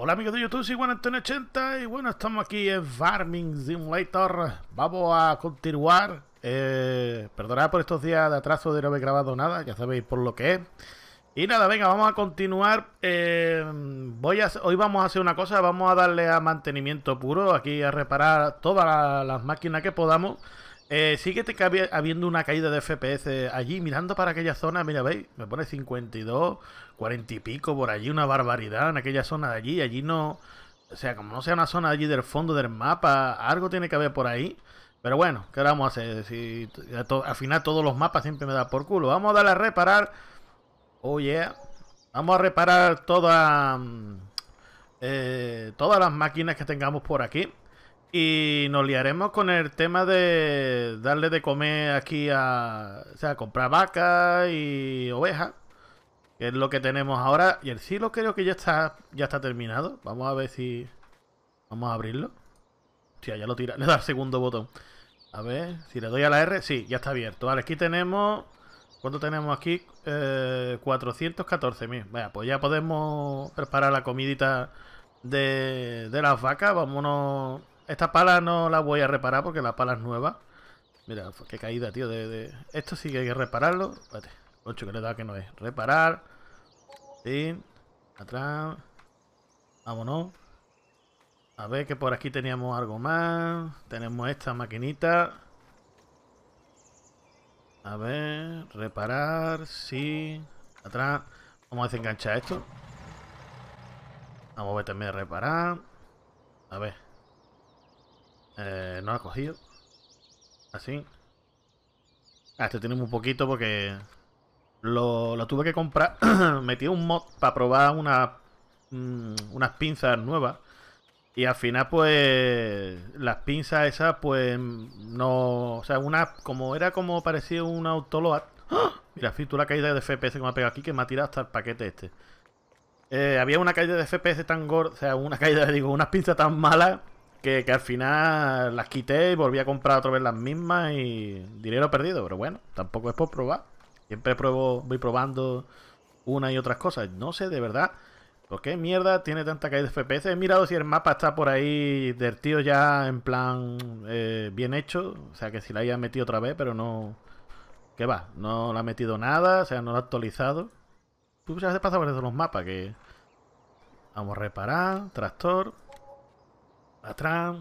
Hola amigos de YouTube, soy Juan Antonio 80 y bueno, estamos aquí en Farming Simulator. Vamos a continuar. Eh, perdonad por estos días de atraso de no haber grabado nada, ya sabéis por lo que es. Y nada, venga, vamos a continuar. Eh, hoy vamos a hacer una cosa, vamos a darle a mantenimiento puro, aquí a reparar todas las máquinas que podamos. Eh, que te habiendo una caída de FPS allí, mirando para aquella zona, mira, veis, me pone 52, 40 y pico por allí, una barbaridad en aquella zona de allí, allí no, o sea, como no sea una zona allí del fondo del mapa, algo tiene que haber por ahí, pero bueno, ¿qué vamos a hacer? al final todos los mapas siempre me da por culo, vamos a darle a reparar, oh yeah, vamos a reparar Todas mm, eh, todas las máquinas que tengamos por aquí. Y nos liaremos con el tema de darle de comer aquí a. O sea, comprar vacas y ovejas. Que es lo que tenemos ahora. Y el silo creo que ya está. Ya está terminado. Vamos a ver si. Vamos a abrirlo. Hostia, ya lo tira. Le da el segundo botón. A ver, si le doy a la R. Sí, ya está abierto. Vale, aquí tenemos. ¿Cuánto tenemos aquí? 414.000. Eh, Vaya, pues ya podemos preparar la comidita de, de las vacas. Vámonos esta pala no la voy a reparar porque la pala es nueva. Mira, pues, qué caída, tío. De, Esto sí que hay que repararlo. Espérate. 8 que le da que no es. Reparar. Sí. Atrás. Vámonos. A ver que por aquí teníamos algo más. Tenemos esta maquinita. A ver. Reparar. Sí. Atrás. Vamos a desenganchar esto. Vamos a ver también reparar. A ver. Eh, no ha cogido. Así. este tiene muy poquito porque lo, tuve que comprar. Metí un mod para probar una, mm, unas pinzas nuevas. Y al final, pues, las pinzas esas, pues, no... O sea, una... Como era como parecía un autoload. ¡Ah! Mira, fíjate la caída de FPS que me ha pegado aquí, que me ha tirado hasta el paquete este. Eh, había una caída de FPS tan gorda, o sea, una caída, digo, unas pinzas tan malas que, al final las quité y volví a comprar otra vez las mismas y dinero perdido, pero bueno, tampoco es por probar. Siempre voy probando una y otras cosas. No sé de verdad por qué mierda tiene tanta caída de FPS. He mirado si el mapa está por ahí del tío ya en plan eh, bien hecho, o sea que si la haya metido otra vez, pero no. ¿Qué va? No la ha metido nada, o sea, no la ha actualizado. ya veces pasa por eso los mapas que. Vamos a reparar, tractor atrás,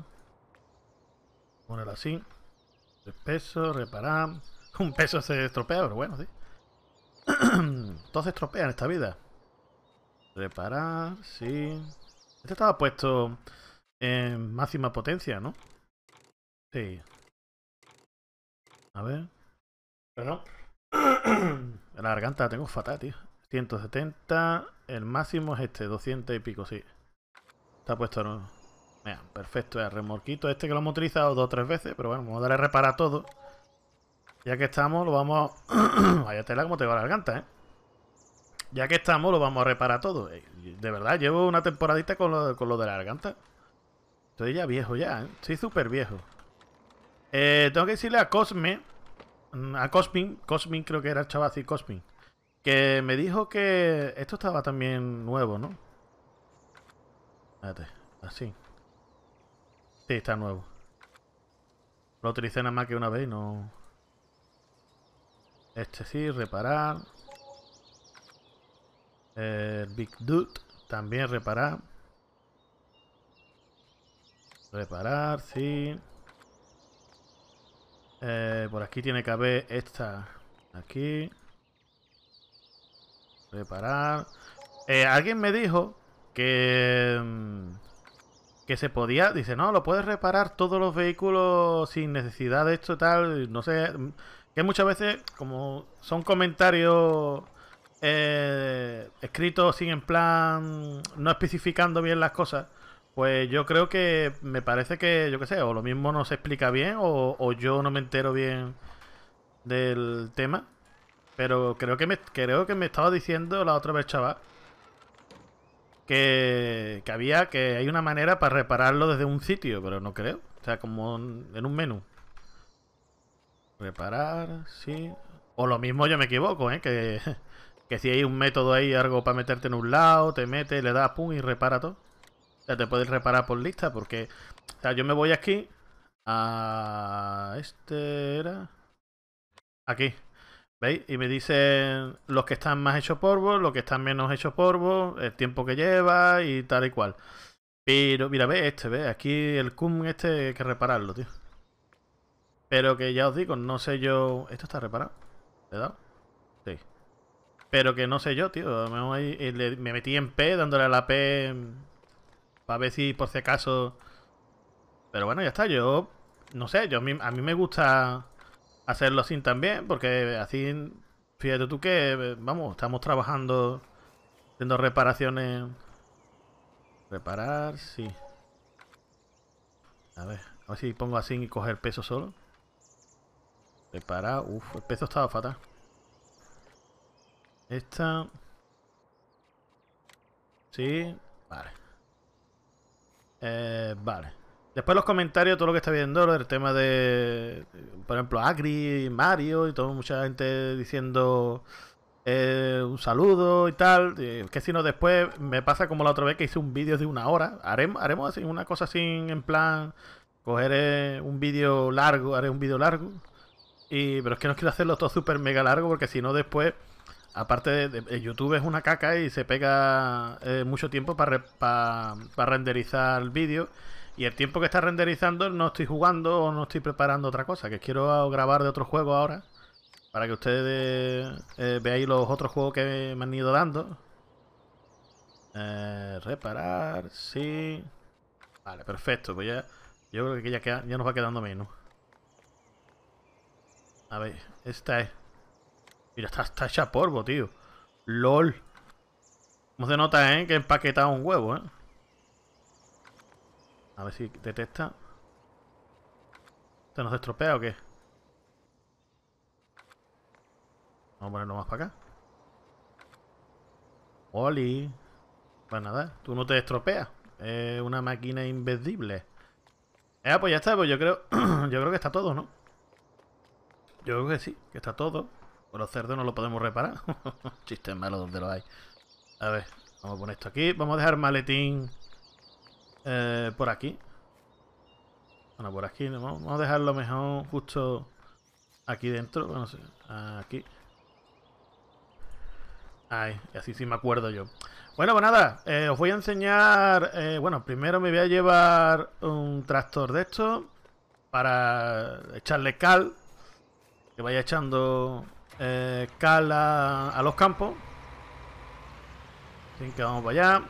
poner así, de peso, reparar, un peso se estropea, pero bueno, sí. todos se estropea en esta vida. Reparar, sí. Este estaba puesto en máxima potencia, ¿no? Sí. A ver. Perdón. La garganta la tengo fatal, tío. 170. El máximo es este, 200 y pico, sí. Está puesto en perfecto, el remorquito este que lo hemos utilizado dos o tres veces, pero bueno, vamos a darle repara todo. Ya que estamos, lo vamos... a... Vaya tela como te va la garganta, ¿eh? Ya que estamos, lo vamos a reparar todo. Eh, de verdad, llevo una temporadita con lo, con de la garganta. Estoy ya viejo ya, ¿eh? Estoy súper viejo. Eh, tengo que decirle a Cosme... Mm, a Cosmin, Cosmin creo que era el chaval, así, Cosmin. Que me dijo que esto estaba también nuevo, ¿no? Espérate, así. Sí, está nuevo. Lo utilicé nada más que una vez no... Este sí, reparar. Big Dude, también reparar. Reparar, sí. Eh, por aquí tiene que haber esta. Aquí. Reparar. Eh, alguien me dijo que... Mm, que se podía, dice, no, lo puedes reparar todos los vehículos sin necesidad de esto, tal, no sé, que muchas veces, como son comentarios eh, escritos sin en plan, no especificando bien las cosas, pues yo creo que me parece que, yo qué sé, o lo mismo no se explica bien, o, yo no me entero bien del tema. Pero creo que me, creo que me estaba diciendo la otra vez, chaval, que, había, que hay una manera para repararlo desde un sitio, pero no creo. O sea, como en un menú. Reparar, sí. O lo mismo yo me equivoco, ¿eh? Que, que si hay un método ahí, algo para meterte en un lado, te mete le das pum y repara todo. O sea, te puedes reparar por lista, porque... O sea, yo me voy aquí a... Este era... Aquí. ¿Veis? Y me dicen los que están más hechos vos, los que están menos hechos vos, el tiempo que lleva y tal y cual. Pero, mira, ve este, ve, aquí el cum este hay que repararlo, tío. Pero que ya os digo, no sé yo... ¿Esto está reparado? ¿Le dado? Sí. Pero que no sé yo, tío. Eh, me metí en P, dándole a la P... Mm, Para ver si por si acaso... Pero bueno, ya está. Yo... No sé, yo a mí me gusta hacerlo sin también, porque así, fíjate tú que, vamos, estamos trabajando, haciendo reparaciones. Reparar, sí. A ver, a ver si pongo así y coger peso solo. Reparar, uff, el peso estaba fatal. Esta. Sí, vale. Eh, vale. Después los comentarios, todo lo que está viendo, el tema de, por ejemplo, Agri, Mario y todo, mucha gente diciendo eh, un saludo y tal. que si no, después me pasa como la otra vez que hice un vídeo de una hora. Haremos, haremos una cosa sin en plan, cogeré eh, un vídeo largo, haré un vídeo largo. Y, pero es que no quiero hacerlo todo súper mega largo porque si no, después, aparte de, eh, YouTube es una caca y se pega mucho tiempo para, para renderizar el vídeo. Y el tiempo que está renderizando no estoy jugando o no estoy preparando otra cosa, que quiero grabar de otro juego ahora, para que ustedes eh, veáis los otros juegos que me han ido dando. Eh, reparar, sí. Vale, perfecto, pues ya, yo creo que ya, nos va quedando menos. A ver, esta es... Mira, está, hecha polvo, tío. LOL. ¿Cómo se nota, eh? Que empaquetado un huevo, eh. A ver si detecta. Se nos estropea o qué? Vamos a ponerlo más para acá. Oli. para pues nada, tú no te estropeas. Es una máquina invencible. Ah, pues ya está, pues yo creo. yo creo que está todo, ¿no? Yo creo que sí, que está todo. Pero los cerdos no lo podemos reparar. Chistes malo donde lo hay. A ver, vamos a poner esto aquí. Vamos a dejar maletín eh, por aquí. Bueno, por aquí. Vamos a dejarlo mejor justo aquí dentro. Bueno, aquí. Ay, así sí me acuerdo yo. Bueno, pues nada, eh, os voy a enseñar... Eh, bueno, primero me voy a llevar un tractor de estos para echarle cal. Que vaya echando cal a, a, los campos. Así que vamos para allá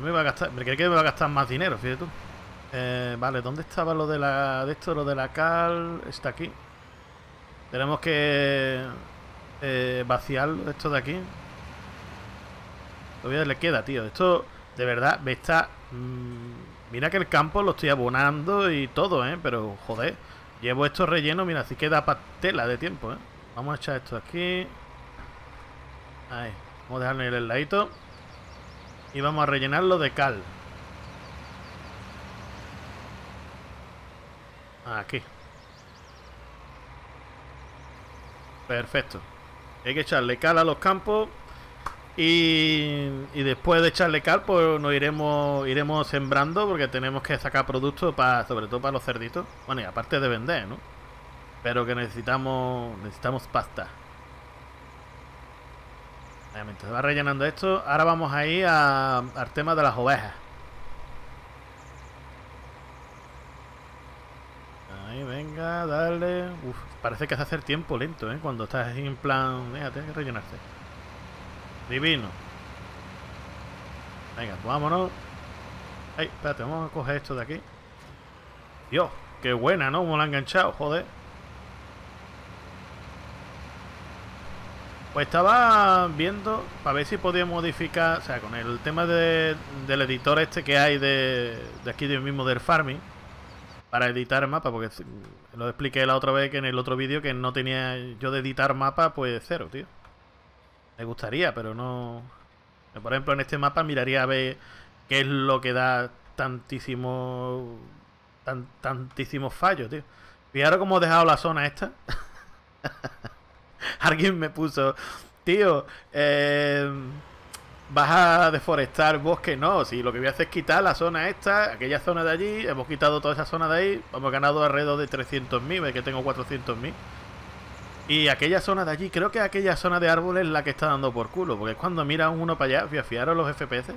me iba a gastar, me creí que me va a gastar más dinero, fíjate tú. Eh, vale, ¿dónde estaba lo de la de esto? Lo de la cal está aquí. Tenemos que eh, vaciar esto de aquí. Todavía le queda, tío. Esto de verdad me está... Mm, mira que el campo lo estoy abonando y todo, ¿eh? Pero, joder, llevo esto relleno, mira, así queda pastela de tiempo, ¿eh? Vamos a echar esto aquí. Ahí, vamos a dejarlo en el ladito. Y vamos a rellenarlo de cal. Aquí. Perfecto. Hay que echarle cal a los campos. Y, y después de echarle cal, pues nos iremos, iremos sembrando porque tenemos que sacar productos para, sobre todo para los cerditos. Bueno, y aparte de vender, ¿no? Pero que necesitamos, necesitamos pasta. Mientras va rellenando esto. Ahora vamos a ir al tema de las ovejas. Ahí, venga, dale. Uf, parece que hace hacer tiempo lento, ¿eh? Cuando estás en plan... mira, tienes que rellenarte. Divino. Venga, vámonos. Ay, espérate, vamos a coger esto de aquí. Dios, qué buena, ¿no? Como la ha enganchado, joder. Pues estaba viendo para ver si podía modificar, o sea, con el tema del editor este que hay de, aquí de mismo del farming, para editar mapa, porque lo expliqué la otra vez que en el otro vídeo que no tenía yo de editar mapa, pues cero, tío. Me gustaría, pero no... Por ejemplo, en este mapa miraría a ver qué es lo que da tantísimo... Tan, tantísimos fallos, tío. Fijaros cómo he dejado la zona esta. Alguien me puso, tío, eh, vas a deforestar bosque. No, si lo que voy a hacer es quitar la zona esta, aquella zona de allí, hemos quitado toda esa zona de ahí, hemos ganado alrededor de 300.000, que tengo 400.000. Y aquella zona de allí, creo que aquella zona de árboles es la que está dando por culo, porque es cuando mira uno para allá, fiaros los FPS,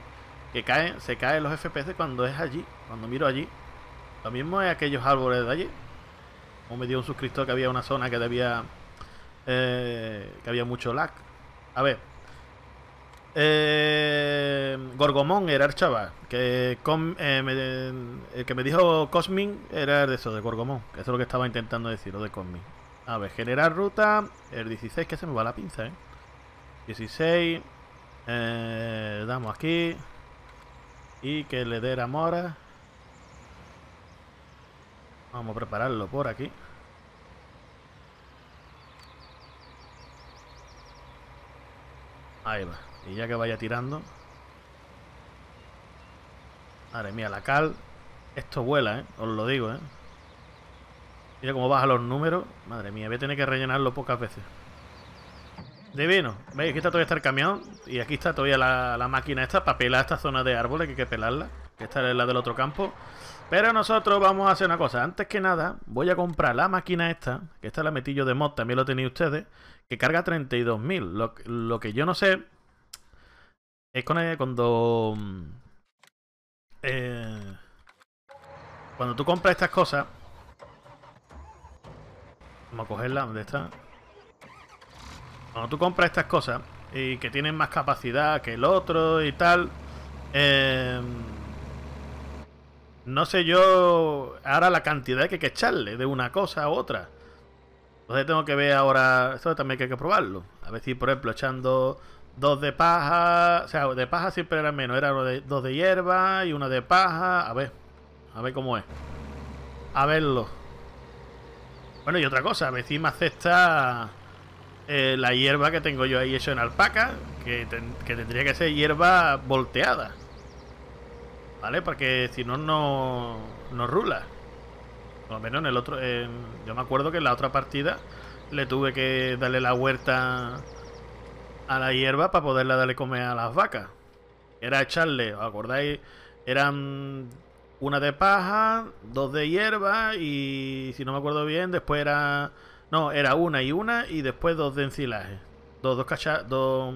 que caen, se caen los FPS cuando es allí, cuando miro allí. Lo mismo es aquellos árboles de allí. Como me dio un suscriptor que había una zona que debía eh, que había mucho lag. A ver. Eh, Gorgomón era el chaval. Que eh, el que me dijo Cosmin era de eso, de Gorgomón. Eso es lo que estaba intentando decir, lo de Cosmin. A ver, generar ruta. El 16, que se me va la pinza, 16. Eh. damos aquí. Y que le dé la mora. Vamos a prepararlo por aquí. Ahí va. Y ya que vaya tirando. Madre mía, la cal. Esto vuela, ¿eh? Os lo digo, ¿eh? Mira cómo baja los números. Madre mía, voy a tener que rellenarlo pocas veces. vino, ¿Veis? Aquí está todavía está el camión. Y aquí está todavía la, máquina esta para pelar esta zona de árboles, que hay que pelarla. Que esta es la del otro campo. Pero nosotros vamos a hacer una cosa. Antes que nada, voy a comprar la máquina esta, que esta la metillo de mod, también lo tenéis ustedes, que carga 32.000. Lo, que yo no sé es con, cuando... Mm, eh, cuando tú compras estas cosas... Vamos a cogerla, de está? Cuando tú compras estas cosas y que tienen más capacidad que el otro y tal... Eh, no sé yo ahora la cantidad que hay que echarle de una cosa a otra. Entonces tengo que ver ahora, esto también hay que probarlo. A ver si, por ejemplo, echando dos de paja, o sea, de paja siempre era menos, era de, dos de hierba y una de paja. A ver, a ver cómo es. A verlo. Bueno, y otra cosa, a ver si me acepta eh, la hierba que tengo yo ahí hecho en alpaca, que, que tendría que ser hierba volteada. ¿vale? Porque si no, no, rula. Por menos en el otro... yo me acuerdo que en la otra partida le tuve que darle la huerta a la hierba para poderle darle comer a las vacas. Era echarle, ¿os acordáis? Eran una de paja, dos de hierba y, si no me acuerdo bien, después era... No, era una y una y después dos de encilaje. Dos, dos cachas... Dos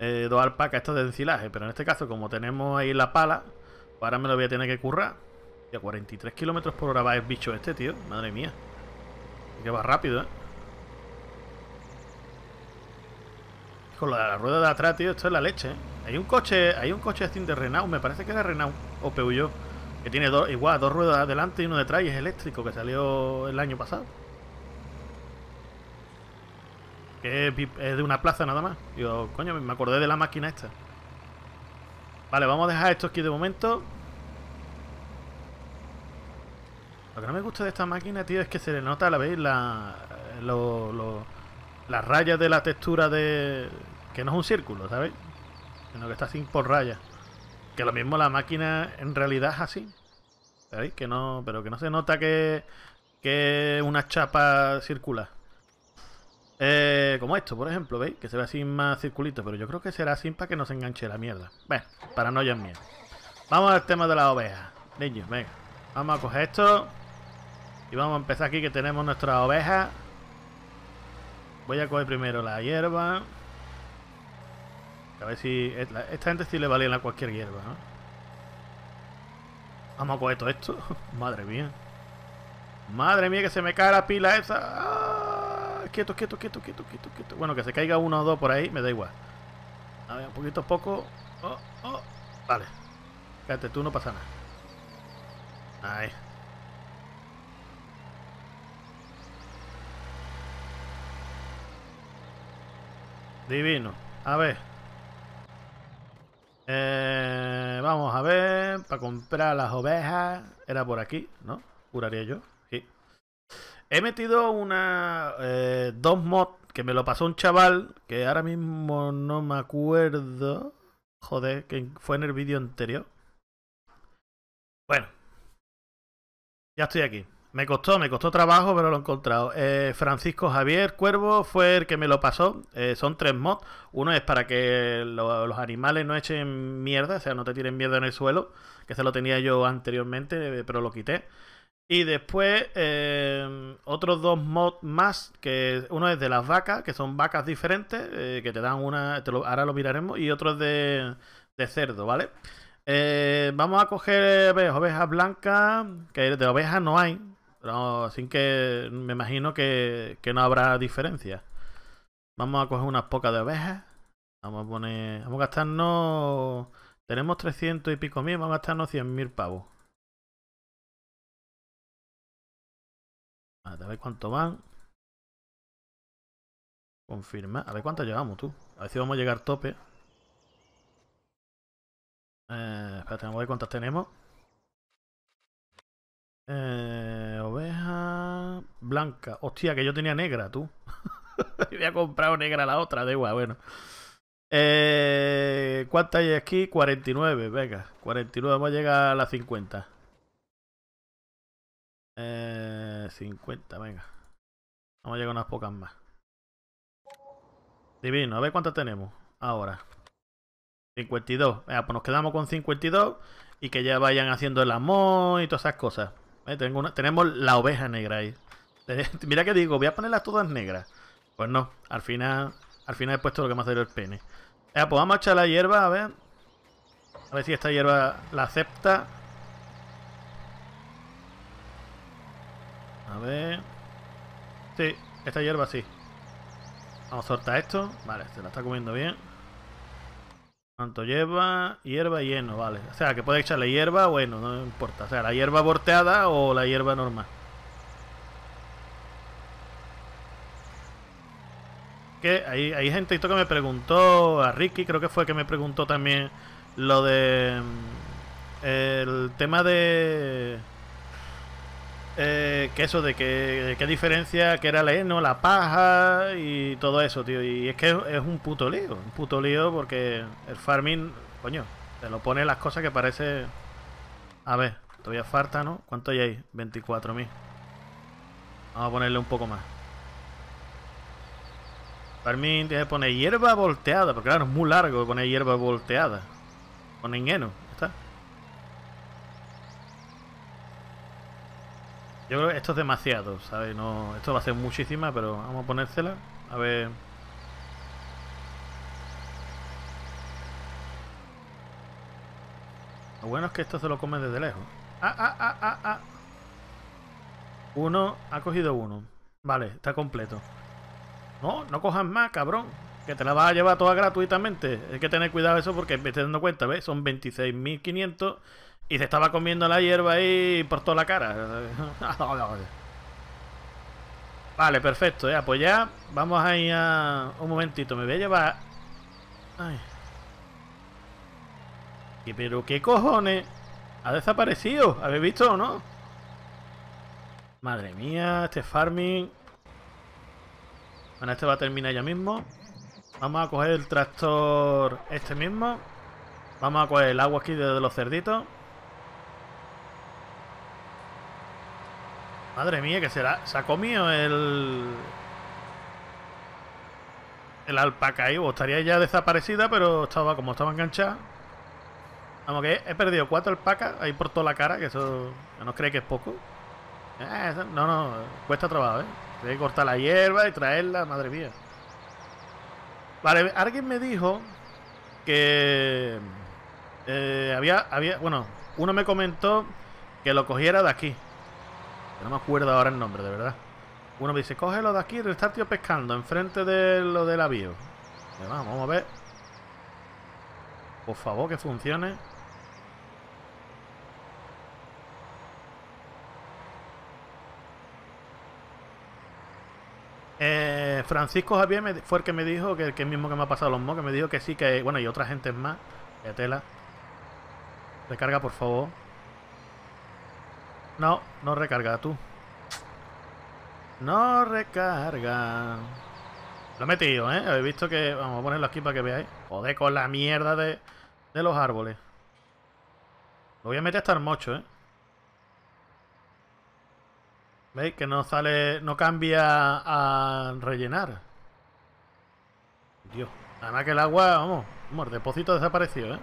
eh, dos alpacas estos de encilaje pero en este caso, como tenemos ahí la pala, pues ahora me lo voy a tener que currar. Y a 43 kilómetros por hora va el bicho este, tío. Madre mía. Que va rápido, ¿eh? Con la, rueda de atrás, tío, esto es la leche, ¿eh? Hay un coche, hay un coche de este Renault, me parece que era Renault o Peugeot, que tiene igual dos ruedas adelante y uno detrás y es eléctrico, que salió el año pasado que es de una plaza nada más. yo coño, me acordé de la máquina esta. Vale, vamos a dejar esto aquí de momento. Lo que no me gusta de esta máquina, tío, es que se le nota, la veis, la, eh, las rayas de la textura de... Que no es un círculo, ¿sabéis? Sino que está así por rayas. Que lo mismo la máquina en realidad es así. ¿Sabéis? Que no, pero que no se nota que, que una chapa circular. Eh, como esto, por ejemplo, ¿veis? Que se ve así más circulito, pero yo creo que será así para que no se enganche la mierda. Bueno, para no mierda. Vamos al tema de las ovejas. Niños, venga. Vamos a coger esto. Y vamos a empezar aquí que tenemos nuestras ovejas. Voy a coger primero la hierba. A ver si... Esta, gente sí le valía la cualquier hierba, ¿no? Vamos a coger todo esto. Madre mía. Madre mía que se me cae la pila esa. ¡Ah! quieto, quieto, quieto, quieto, quieto, quieto. Bueno, que se caiga uno o dos por ahí, me da igual. A ver, un poquito a poco. Oh, oh. Vale. Espérate, tú, no pasa nada. Ahí. Divino. A ver. Eh, vamos a ver. Para comprar las ovejas. Era por aquí, ¿no? curaría yo. He metido una eh, dos mods que me lo pasó un chaval que ahora mismo no me acuerdo. Joder, que fue en el vídeo anterior. Bueno, ya estoy aquí. Me costó, me costó trabajo, pero lo he encontrado. Eh, Francisco Javier Cuervo fue el que me lo pasó. Eh, son tres mods. Uno es para que los animales no echen mierda, o sea, no te tiren mierda en el suelo, que se lo tenía yo anteriormente, pero lo quité. Y después eh, otros dos mods más, que uno es de las vacas, que son vacas diferentes, eh, que te dan una, ahora lo miraremos, y otro es de, cerdo, ¿vale? Eh, vamos a coger ovejas blancas, que de ovejas no hay, así que me imagino que, no habrá diferencia. Vamos a coger unas pocas de ovejas, vamos a poner, vamos a gastarnos, tenemos 300 y pico mil, vamos a gastarnos 100 mil pavos. A ver cuánto van. Confirma. A ver cuántas llevamos, tú. A ver si vamos a llegar tope. Eh, espérate, vamos a ver cuántas tenemos. Eh, oveja blanca. Hostia, que yo tenía negra, tú. Había comprado negra la otra, de igual, bueno. Eh, ¿Cuántas hay aquí? 49, venga. 49, vamos a llegar a las 50. 50, eh, venga. Vamos a llegar a unas pocas más. Divino, a ver cuántas tenemos ahora. 52. pues nos quedamos con 52 y que ya vayan haciendo el amor y todas esas cosas. Eh, tenemos la oveja negra ahí. Mira que digo, voy a ponerlas todas negras. Pues no, al final, al final he puesto lo que me ha salido el pene. pues vamos a echar la hierba, a ver. A ver si esta hierba la acepta. A ver... Sí, esta hierba sí. Vamos a soltar esto. Vale, se la está comiendo bien. ¿Cuánto lleva? Hierba lleno, vale. O sea, que puede echarle hierba, bueno, no importa. O sea, la hierba volteada o la hierba normal. Que hay, hay gente que me preguntó, a Ricky creo que fue que me preguntó también lo de... Mm, el tema de eh, que eso de que, qué diferencia que era el heno, la paja y todo eso, tío. Y es que es un puto lío, un puto lío porque el farming, coño, te lo pone las cosas que parece... A ver, todavía falta, ¿no? ¿Cuánto hay ahí? 24.000. Vamos a ponerle un poco más. Farming tiene que poner hierba volteada, porque claro, es muy largo poner hierba volteada. Con heno. Yo creo que esto es demasiado, ¿sabes? esto va a ser muchísima, pero vamos a ponérsela. A ver... Lo bueno es que esto se lo come desde lejos. ¡Ah, ah, ah, ah, ah! Uno, ha cogido uno. Vale, está completo. No, no cojas más, cabrón. Que te la vas a llevar toda gratuitamente. Hay que tener cuidado eso porque me estoy dando cuenta, ¿ves? Son 26.500 y se estaba comiendo la hierba ahí por toda la cara. vale, perfecto, ya, pues ya vamos ir a... Un momentito, me voy a llevar... Ay. pero qué cojones? Ha desaparecido, ¿habéis visto o no? Madre mía, este farming... Bueno, este va a terminar ya mismo. Vamos a coger el tractor este mismo. Vamos a coger el agua aquí de los cerditos. Madre mía, que será. Se ha comido el. El alpaca ahí. O estaría ya desaparecida, pero estaba como estaba enganchada. Vamos, que he perdido cuatro alpacas ahí por toda la cara, que eso. No cree que es poco. Eh, no, no, cuesta trabajo, ¿eh? Tiene que cortar la hierba y traerla, madre mía. Vale, alguien me dijo que. Eh, había, había. Bueno, uno me comentó que lo cogiera de aquí. No me acuerdo ahora el nombre, de verdad. Uno me dice, cógelo de aquí, de estar tío pescando, enfrente de lo del avión. Vamos, vamos a ver. Por favor, que funcione. Eh, Francisco Javier fue el que me dijo, que el mismo que me ha pasado los moques. que me dijo que sí, que bueno, y otra gente más. de tela. Recarga, por favor. No, no recarga tú. No recarga. Lo he metido, ¿eh? Habéis visto que... Vamos a ponerlo aquí para que veáis. Joder, con la mierda de, de los árboles. Lo voy a meter hasta el mocho, ¿eh? ¿Veis? Que no sale... No cambia a rellenar. Dios. Además que el agua... Vamos, vamos el depósito desaparecido, ¿eh?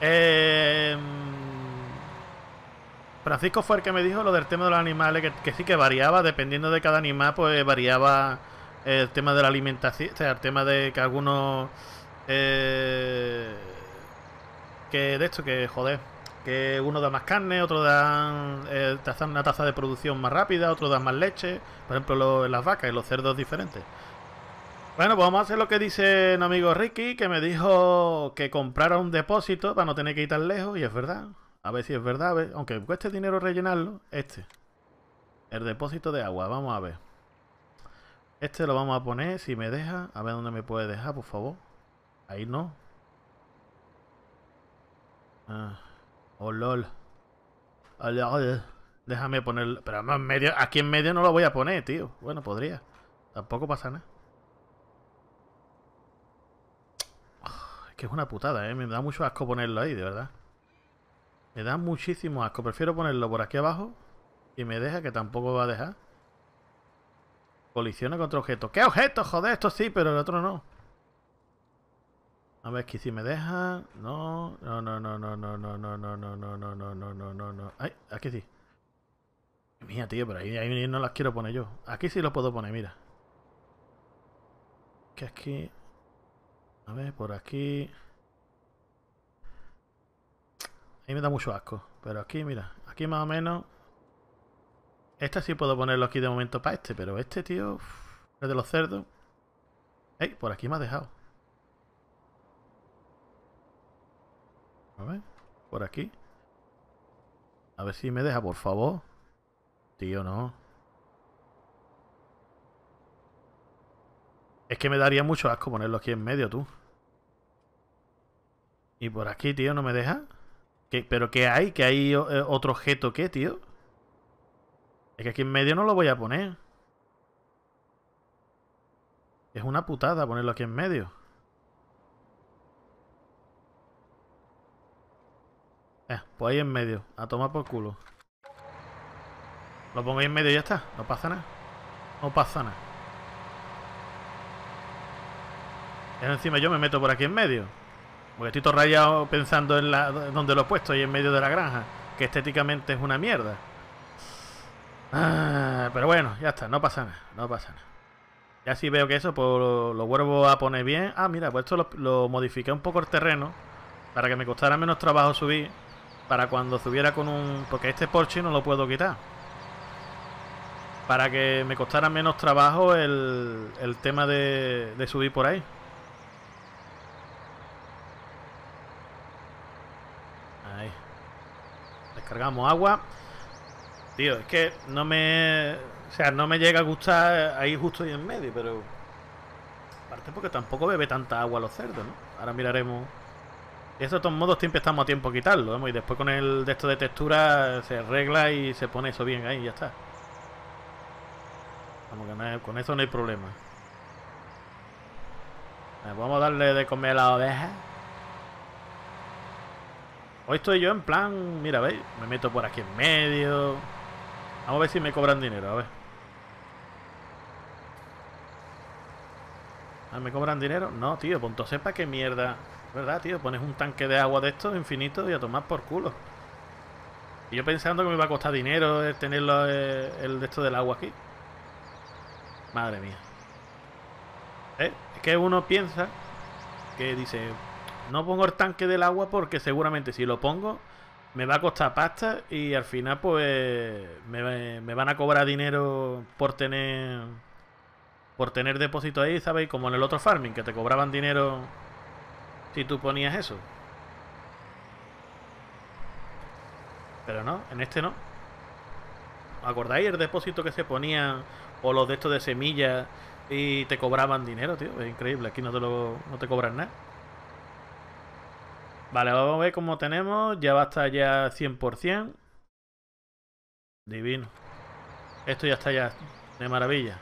eh... Francisco fue el que me dijo lo del tema de los animales, que, sí que variaba, dependiendo de cada animal, pues variaba eh, el tema de la alimentación, o sea, el tema de que algunos... Eh, que de esto, que joder, que uno da más carne, otro da eh, una tasa de producción más rápida, otro da más leche, por ejemplo las vacas y los cerdos diferentes. Bueno, pues vamos a hacer lo que dice un amigo Ricky, que me dijo que comprara un depósito para no tener que ir tan lejos, y es verdad. A ver si es verdad, aunque cueste dinero rellenarlo, este. El depósito de agua, vamos a ver. Este lo vamos a poner, si me deja, a ver dónde me puede dejar, por favor. Ahí no. Ah. Oh, lol. Déjame poner... Pero medio... aquí en medio no lo voy a poner, tío. Bueno, podría. Tampoco pasa nada. Ah, es que es una putada, ¿eh? Me da mucho asco ponerlo ahí, de verdad. Me da muchísimo asco. Prefiero ponerlo por aquí abajo. Y me deja, que tampoco va a dejar. Colisiona contra objeto ¿Qué objetos? Joder, esto sí, pero el otro no. A ver, que si me deja... No, no, no, no, no, no, no, no, no, no, no, no, no, no, no, no, no. Ay, aquí sí. Mira, tío, pero ahí, ahí no las quiero poner yo. Aquí sí lo puedo poner, mira. Que aquí... A ver, por aquí... Ahí me da mucho asco. Pero aquí, mira. Aquí más o menos... Esta sí puedo ponerlo aquí de momento para este. Pero este, tío... Es de los cerdos. Ey, por aquí me ha dejado. A ver. Por aquí. A ver si me deja, por favor. Tío, no. Es que me daría mucho asco ponerlo aquí en medio, tú. Y por aquí, tío, no me deja. ¿Pero qué hay? ¿Que hay eh, otro objeto qué, tío? Es que aquí en medio no lo voy a poner. Es una putada ponerlo aquí en medio. Eh, pues ahí en medio. A tomar por culo. Lo pongo ahí en medio y ya está. No pasa nada. No pasa nada. Y encima yo me meto por aquí en medio. Porque estoy todo rayado pensando en la, donde lo he puesto y en medio de la granja, que estéticamente es una mierda. Ah, pero bueno, ya está, no pasa nada, no pasa nada. Ya si veo que eso, pues lo, vuelvo a poner bien. Ah, mira, pues esto lo, modifiqué un poco el terreno para que me costara menos trabajo subir. Para cuando subiera con un... Porque este Porsche no lo puedo quitar. Para que me costara menos trabajo el, el tema de subir por ahí. cargamos agua. Tío, es que no me... O sea, no me llega a gustar ahí justo y en medio, pero... Aparte porque tampoco bebe tanta agua los cerdos, ¿no? Ahora miraremos... eso de todos modos siempre estamos a tiempo a quitarlo, ¿eh? y después con el de esto de textura se arregla y se pone eso bien ahí y ya está. Vamos, con eso no hay problema. Vamos a darle de comer a la oveja. Hoy estoy yo en plan, mira, ¿veis? Me meto por aquí en medio. Vamos a ver si me cobran dinero, a ver. Ah, ¿me cobran dinero? No, tío, punto sepa qué mierda. ¿Verdad, tío? Pones un tanque de agua de estos infinitos y a tomar por culo. Y yo pensando que me va a costar dinero tener tenerlo eh, el de esto del agua aquí. Madre mía. Eh, es que uno piensa que dice, no pongo el tanque del agua porque seguramente si lo pongo me va a costar pasta y al final pues me, van a cobrar dinero por tener por tener depósito ahí, ¿sabéis? Como en el otro farming, que te cobraban dinero si tú ponías eso. Pero no, en este no. ¿Acordáis el depósito que se ponía o los de estos de semillas y te cobraban dinero, tío? Es increíble, aquí no te, lo, no te cobran nada. Vale, vamos a ver cómo tenemos. Ya va a estar ya 100%. Divino. Esto ya está ya de maravilla.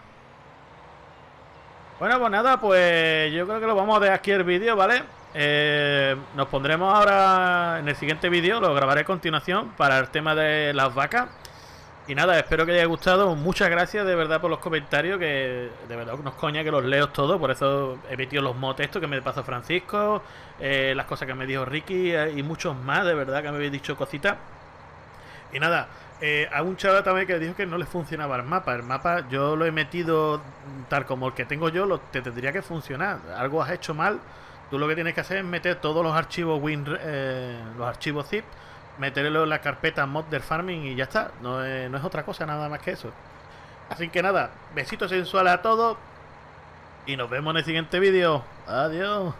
Bueno, pues nada, pues yo creo que lo vamos a dejar aquí el vídeo, ¿vale? Eh, nos pondremos ahora en el siguiente vídeo, lo grabaré a continuación para el tema de las vacas. Y nada, espero que haya gustado. Muchas gracias de verdad por los comentarios, que de verdad nos coña que los leo todos. Por eso he metido los motes estos que me pasó Francisco, eh, las cosas que me dijo Ricky eh, y muchos más, de verdad que me habéis dicho cositas. Y nada, eh, a un chaval también que dijo que no le funcionaba el mapa. El mapa yo lo he metido tal como el que tengo yo, lo, te tendría que funcionar. Algo has hecho mal. Tú lo que tienes que hacer es meter todos los archivos Win, los archivos zip meterlo en la carpeta mod del farming y ya está. No es, no es otra cosa, nada más que eso. Así que nada, besitos sensuales a todos. Y nos vemos en el siguiente vídeo. Adiós.